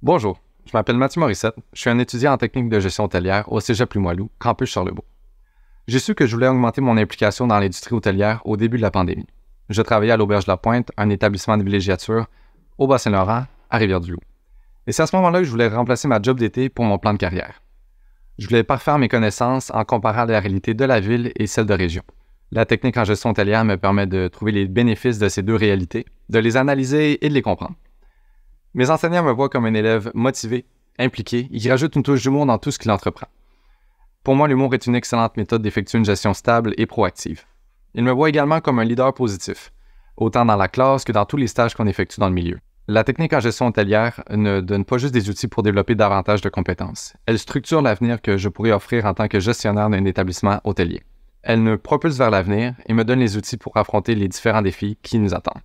Bonjour, je m'appelle Mathieu Morissette, je suis un étudiant en technique de gestion hôtelière au Cégep Limoilou, campus Charlebourg. J'ai su que je voulais augmenter mon implication dans l'industrie hôtelière au début de la pandémie. Je travaillais à l'Auberge de la Pointe, un établissement de villégiature, au Bas-Saint-Laurent, à Rivière-du-Loup. Et c'est à ce moment-là que je voulais remplacer ma job d'été pour mon plan de carrière. Je voulais parfaire mes connaissances en comparant la réalité de la ville et celle de région. La technique en gestion hôtelière me permet de trouver les bénéfices de ces deux réalités, de les analyser et de les comprendre. Mes enseignants me voient comme un élève motivé, impliqué et qui rajoute une touche d'humour dans tout ce qu'il entreprend. Pour moi, l'humour est une excellente méthode d'effectuer une gestion stable et proactive. Ils me voient également comme un leader positif, autant dans la classe que dans tous les stages qu'on effectue dans le milieu. La technique en gestion hôtelière ne donne pas juste des outils pour développer davantage de compétences. Elle structure l'avenir que je pourrais offrir en tant que gestionnaire d'un établissement hôtelier. Elle me propulse vers l'avenir et me donne les outils pour affronter les différents défis qui nous attendent.